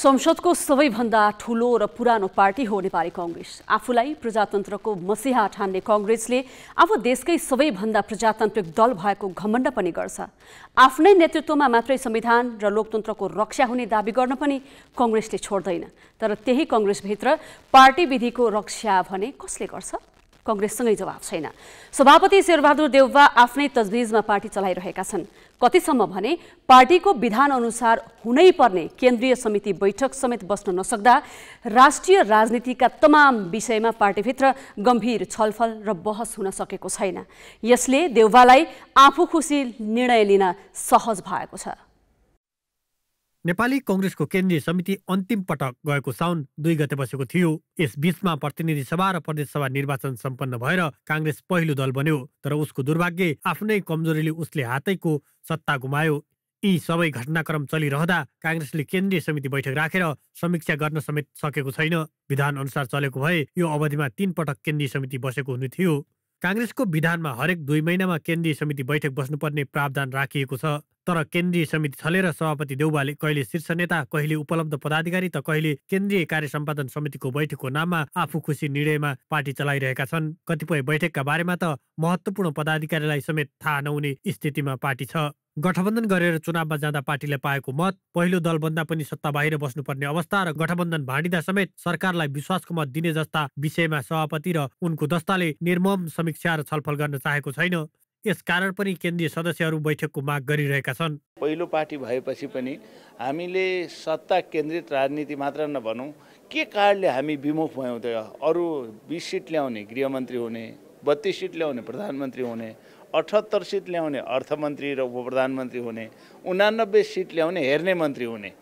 संसदको सबैभन्दा ठुलो र पुरानो पार्टी हो नेपाली कङ्ग्रेस आफूलाई प्रजातन्त्रको मसिहा ठान्ने कङ्ग्रेसले आफू देशकै सबैभन्दा प्रजातान्त्रिक दल भएको घमण्ड पनि गर्छ आफ्नै नेतृत्वमा मात्रै संविधान र लोकतन्त्रको रक्षा हुने दावी गर्न पनि कङ्ग्रेसले छोड्दैन तर त्यही कङ्ग्रेसभित्र पार्टी विधिको रक्षा भने कसले गर्छ कङ्ग्रेससँगै जवाब छैन सभापति शेरबहादुर देउवा आफ्नै तजविजमा पार्टी चलाइरहेका छन् कतिसम्म भने पार्टीको विधानअनुसार हुनै पर्ने केन्द्रीय समिति बैठक समेत बस्न नसक्दा राष्ट्रिय राजनीतिका तमाम विषयमा पार्टीभित्र गम्भीर छलफल र बहस हुन सकेको छैन यसले देउवालाई आफू खुसी निर्णय लिन सहज भएको छ नेपाली कङ्ग्रेसको केन्द्रीय समिति अन्तिम पटक गएको साउन दुई गते बसेको थियो यस बीचमा प्रतिनिधि सभा र प्रदेशसभा निर्वाचन सम्पन्न भएर काङ्ग्रेस पहिलो दल बन्यो तर उसको दुर्भाग्य आफ्नै कमजोरीले उसले हातैको सत्ता गुमायो यी सबै घटनाक्रम चलिरहँदा काङ्ग्रेसले केन्द्रीय समिति बैठक राखेर समीक्षा गर्न समेत सकेको छैन विधान अनुसार चलेको भए यो अवधिमा तीन पटक केन्द्रीय समिति बसेको हुने थियो काङ्ग्रेसको विधानमा हरेक दुई महिनामा केन्द्रीय समिति बैठक बस्नुपर्ने प्रावधान राखिएको छ तर केन्द्रीय समिति छलेर सभापति देउबाले कहिले शीर्ष नेता कहिले उपलब्ध पदाधिकारी त कहिले केन्द्रीय कार्य सम्पादन समितिको बैठकको नाममा आफू खुसी निर्णयमा पार्टी चलाइरहेका छन् कतिपय बैठकका बारेमा त महत्त्वपूर्ण पदाधिकारीलाई समेत थाहा नहुने स्थितिमा पार्टी छ गठबन्धन गरेर चुनावमा जाँदा पार्टीले पाएको मत पहिलो दलभन्दा पनि सत्ता बाहिर बस्नुपर्ने अवस्था र गठबन्धन भाँडिँदा समेत सरकारलाई विश्वासको मत दिने जस्ता विषयमा सभापति र उनको दस्ताले निर्मम समीक्षा र छलफल गर्न चाहेको छैन यस कारण पनि केन्द्रीय सदस्यहरू बैठकको माग गरिरहेका छन् पहिलो पार्टी भएपछि पनि हामीले सत्ता केन्द्रित राजनीति मात्र नभनौँ के कारणले हामी विमुख भयौँ त अरू बिस सिट ल्याउने गृहमन्त्री हुने बत्तिस सिट ल्याउने प्रधानमन्त्री हुने अठहत्तर सिट ल्याउने अर्थमन्त्री र उप हुने उनानब्बे सिट ल्याउने हेर्ने मन्त्री हुने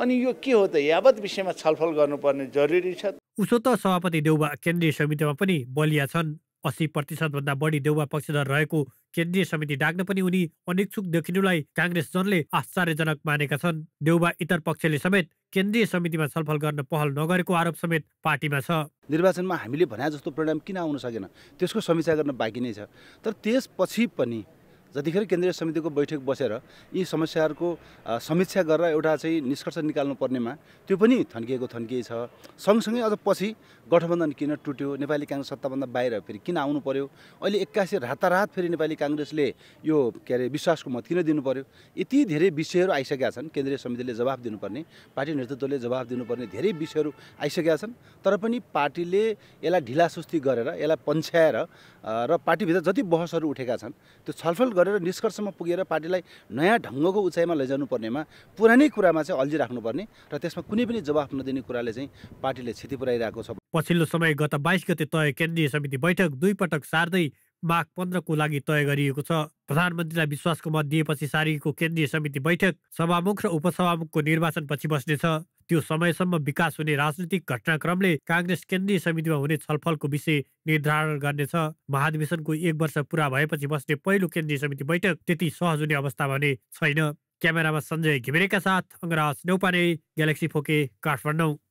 अनि यो के हो त यावत विषयमा छलफल गर्नुपर्ने जरुरी छ उसो त सभापति देउबा केन्द्रीय समितिमा पनि बलिया छन् अस्सी प्रतिशतभन्दा बढी देउवा पक्षधर रहेको केन्द्रीय समिति डाक्न पनि उनी अनिच्छुक देखिनुलाई काङ्ग्रेस जनले आश्चर्यजनक मानेका छन् देउवा इतर पक्षले समेत केन्द्रीय समितिमा छलफल गर्न पहल नगरेको आरोप समेत पार्टीमा छ निर्वाचनमा हामीले भने जस्तो परिणाम किन आउन सकेन त्यसको समीक्षा गर्न बाँकी नै छ तर त्यसपछि पनि जतिखेर केन्द्रीय समितिको बैठक बसेर यी समस्याहरूको समीक्षा गरेर एउटा चाहिँ निष्कर्ष निकाल्नु पर्नेमा त्यो पनि थन्किएको थन्किए छ सँगसँगै अझ पछि गठबन्धन किन टुट्यो नेपाली काङ्ग्रेस सत्ताभन्दा बाहिर फेरि किन आउनु पर्यो अहिले एक्कासी रातारात फेरि नेपाली काङ्ग्रेसले यो के अरे विश्वासको मत किन दिनु पर्यो यति धेरै विषयहरू आइसकेका छन् केन्द्रीय समितिले जवाब दिनुपर्ने पार्टी नेतृत्वले जवाब दिनुपर्ने धेरै विषयहरू आइसकेका छन् तर पनि पार्टीले यसलाई ढिलासुस्ती गरेर यसलाई पन्छ्याएर र पार्टीभित्र जति बहसहरू उठेका छन् त्यो छलफल गरेर निष्कर्षमा पुगेर पार्टीलाई नयाँ ढङ्गको उचाइमा लैजानु पर्नेमा पुरानै कुरामा चाहिँ अल्झिराख्नुपर्ने र त्यसमा कुनै पनि जवाफ नदिने कुराले चाहिँ पार्टीले क्षति पुऱ्याइरहेको छ पछिल्लो समय गत बाइस गते तय केन्द्रीय समिति बैठक दुई पटक सार्दै माघ पन्ध्रको लागि तय गरिएको छ प्रधानमन्त्रीलाई विश्वासको मत दिएपछि सारिएको केन्द्रीय समिति बैठक सभामुख र उपसभामुखको निर्वाचनपछि बस्नेछ त्यो समयसम्म विकास हुने राजनीतिक घटनाक्रमले काङ्ग्रेस केन्द्रीय समितिमा हुने छलफलको विषय निर्धारण गर्नेछ महाधिवेशनको एक वर्ष पुरा भएपछि बस्ने पहिलो केन्द्रीय समिति बैठक त्यति सहज हुने अवस्था भने छैन क्यामेरामा सञ्जय घिमिरेका साथ अङ्गराज नेउपाने ग्यालेक्सी फोके काठमाडौँ